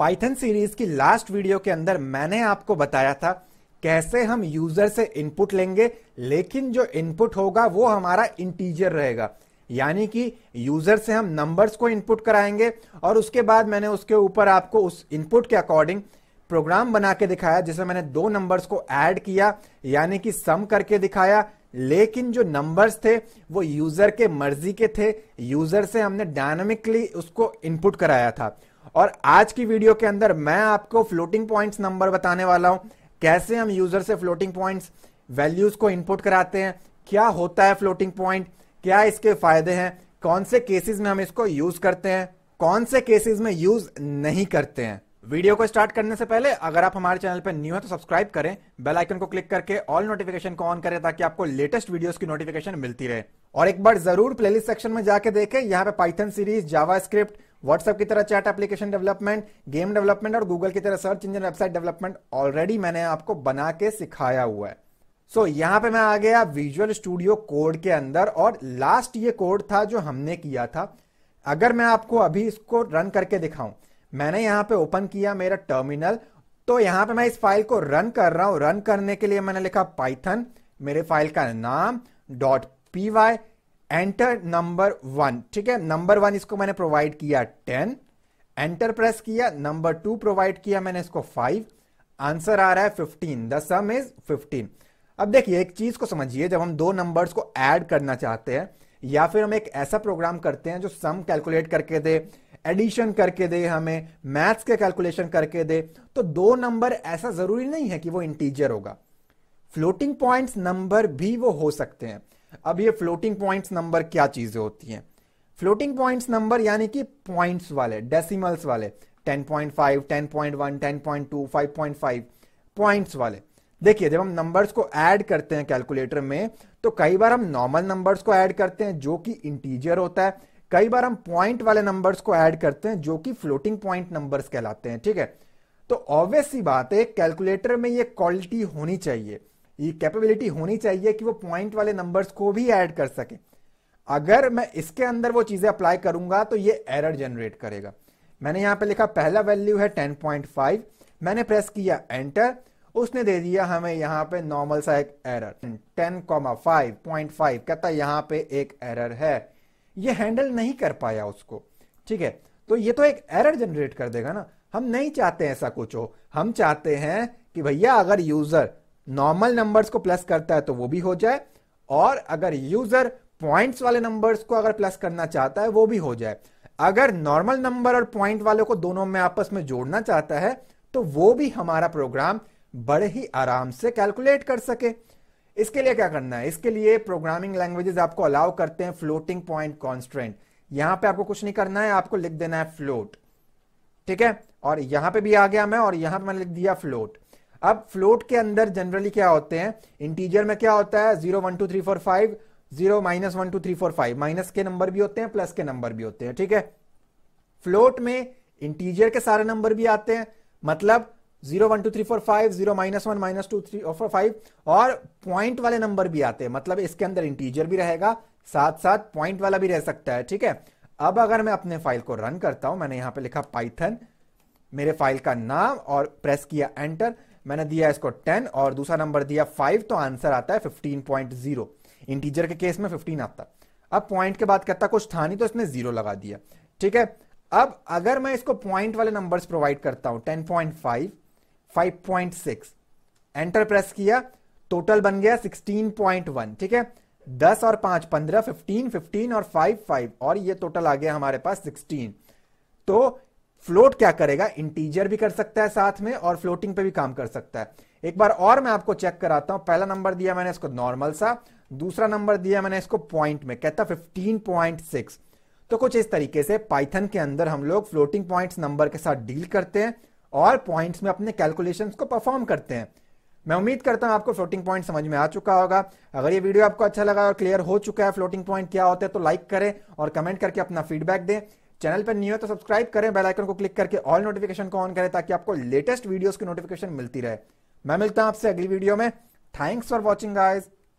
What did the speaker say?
Python series की last video के अंदर मैंने आपको बताया था कैसे हम यूजर से इनपुट लेंगे लेकिन जो इनपुट होगा वो हमारा इंटीजर रहेगा यानी कि यूजर से हम नंबर्स को इनपुट कराएंगे और उसके बाद मैंने उसके ऊपर आपको उस इनपुट के अकॉर्डिंग प्रोग्राम बना के दिखाया जिसमें मैंने दो नंबर्स को ऐड किया यानी कि सम करके दिखाया लेकिन जो नंबर्स थे वो यूजर के मर्जी के थे यूजर से हमने डायनामिकली उसको इनपुट कराया था और आज की वीडियो के अंदर मैं आपको फ्लोटिंग पॉइंट्स नंबर बताने वाला हूं कैसे हम यूजर से फ्लोटिंग पॉइंट्स वैल्यूज को इनपुट कराते हैं क्या होता है फ्लोटिंग पॉइंट क्या इसके फायदे हैं कौन से केसेस में हम इसको यूज करते हैं कौन से केसेस में यूज नहीं करते हैं वीडियो को स्टार्ट करने से पहले अगर आप हमारे चैनल पर न्यू है तो सब्सक्राइब करें बेल आइकन को क्लिक करके ऑल नोटिफिकेशन को ऑन करें ताकि आपको लेटेस्ट वीडियोस की नोटिफिकेशन मिलती रहे और एक बार जरूर प्लेलिस्ट सेक्शन में जाके देखें यहाँ पे Python series Java script WhatsApp की तरह chat application development game development और गूगल की तरह search engine website development already मैंने आपको बना के सिखाया हुआ है सो so, यहां पे मैं आ गया विजुअल स्टूडियो कोड के अंदर और लास्ट ये कोड था जो हमने किया था अगर मैं आपको अभी इसको रन करके दिखाऊं मैंने यहां पे ओपन किया मेरा टर्मिनल तो यहां पे मैं इस फाइल को रन कर रहा हूं रन करने के लिए मैंने लिखा पाइथन मेरे फाइल का नाम dot P Y enter number one ठीक है नंबर वन इसको मैंने प्रोवाइड किया टेन एंटर प्रेस किया नंबर टू प्रोवाइड किया मैंने इसको फाइव आंसर आ रहा है fifteen the sum is fifteen अब देखिए एक चीज को समझिए जब हम दो नंबर्स को ऐड करना चाहते हैं या फिर हम एक ऐसा प्रोग्राम करते हैं जो सम कैलकुलेट करके दे एडिशन करके दे हमें मैथ्स के कैलकुलेशन करके दे तो दो नंबर ऐसा जरूरी नहीं है कि वो इंटीजर होगा फ्लोटिंग पॉइंट्स नंबर भी वो हो सकते हैं अब ये फ्लोटिंग पॉइंट्स नंबर क्या चीजें होती हैं फ्लोटिंग पॉइंट्स नंबर यानी कि पॉइंट्स वाले डेसिमल्स वाले 10.5, 10.1, 10.2, 5.5 पॉइंट्स वाले देखिए जब हम नंबर्स को ऐड करते हैं कैलकुलेटर में तो कई बार हम नॉर्मल नंबर्स को ऐड करते हैं जो कि इंटीजियर होता है कई बार हम पॉइंट वाले नंबर्स को ऐड करते हैं जो कि फ्लोटिंग पॉइंट नंबर्स कहलाते हैं ठीक है तो ऑब्वियस सी बात है कैलकुलेटर में ये क्वालिटी होनी चाहिए ये कैपेबिलिटी होनी चाहिए कि वो पॉइंट वाले नंबर्स को भी ऐड कर सके अगर मैं इसके अंदर वो चीजें अप्लाई करूंगा तो ये एरर जनरेट करेगा मैंने यहां पे लिखा पहला वैल्यू है 10.5 मैंने प्रेस किया एंटर उसने दे दिया हमें यहां पे नॉर्मल सा एक एरर 10.5.5 कहता यहां पे एक एरर है ये हैंडल नहीं कर पाया उसको ठीक है तो ये तो एक एरर जनरेट कर देगा ना हम नहीं चाहते ऐसा कुछ हो हम चाहते हैं कि भैया अगर यूजर नॉर्मल नंबर्स को प्लस करता है तो वो भी हो जाए और अगर यूजर पॉइंट्स वाले नंबर्स को अगर प्लस करना चाहता है वो भी हो जाए अगर नॉर्मल नंबर और पॉइंट वालों को दोनों में आपस में जोड़ना चाहता है तो वो भी हमारा प्रोग्राम बड़े ही आराम से कैलकुलेट कर सके इसके लिए क्या करना है इसके लिए प्रोग्रामिंग लैंग्वेजेस आपको अलाउ करते हैं फ्लोटिंग पॉइंट कॉन्स्टेंट यहां पे आपको कुछ नहीं करना है आपको लिख देना है फ्लोट ठीक है और यहां पे भी आ गया मैं और यहां पे मैंने लिख दिया फ्लोट अब फ्लोट के अंदर जनरली क्या होते हैं इंटीजर में क्या होता है zero one two three four five zero minus one two three four five minus के नंबर भी होते हैं प्लस के नंबर भी होते हैं ठीक है फ्लोट में इंटीजियर के सारे नंबर भी आते हैं मतलब zero one two three four five zero minus one minus two three four five और पॉइंट वाले नंबर भी आते हैं मतलब इसके अंदर इंटीजियर भी रहेगा साथ साथ पॉइंट वाला भी रह सकता है ठीक है अब अगर मैं अपने फाइल को रन करता हूं मैंने यहां पे लिखा पाइथन मेरे फाइल का नाम और प्रेस किया एंटर मैंने दिया इसको टेन और दूसरा नंबर दिया फाइव तो आंसर आता है फिफ्टीन पॉइंट जीरो इंटीजर के केस में फिफ्टीन आता अब पॉइंट के बाद कहता कुछ था नहीं तो इसने जीरो लगा दिया ठीक है अब अगर मैं इसको पॉइंट वाले नंबर्स प्रोवाइड करता हूं ten point five five point six enter press किया टोटल बन गया सिक्सटीन पॉइंट वन ठीक है दस और पांच पंद्रह फिफ्टीन फिफ्टीन और फाइव फाइव और ये टोटल आ गया हमारे पास सिक्सटीन तो फ्लोट क्या करेगा इंटीजर भी कर सकता है साथ में और फ्लोटिंग पे भी काम कर सकता है एक बार और मैं आपको चेक कराता हूं पहला नंबर दिया मैंने इसको नॉर्मल सा दूसरा नंबर दिया मैंने इसको पॉइंट में कहता सिक्स तो कुछ इस तरीके से पाइथन के अंदर हम लोग फ्लोटिंग पॉइंट नंबर के साथ डील करते हैं और पॉइंट्स में अपने कैलकुलेशन को परफॉर्म करते हैं मैं उम्मीद करता हूं आपको फ्लोटिंग पॉइंट समझ में आ चुका होगा अगर ये वीडियो आपको अच्छा लगा और क्लियर हो चुका है फ्लोटिंग पॉइंट क्या होते हैं तो लाइक करें और कमेंट करके अपना फीडबैक दें चैनल पर न्यू है तो सब्सक्राइब करें बेल आइकन को क्लिक करके ऑल नोटिफिकेशन को ऑन करें ताकि आपको लेटेस्ट वीडियोस की नोटिफिकेशन मिलती रहे मैं मिलता हूं आपसे अगली वीडियो में थैंक्स फॉर वॉचिंग गाइज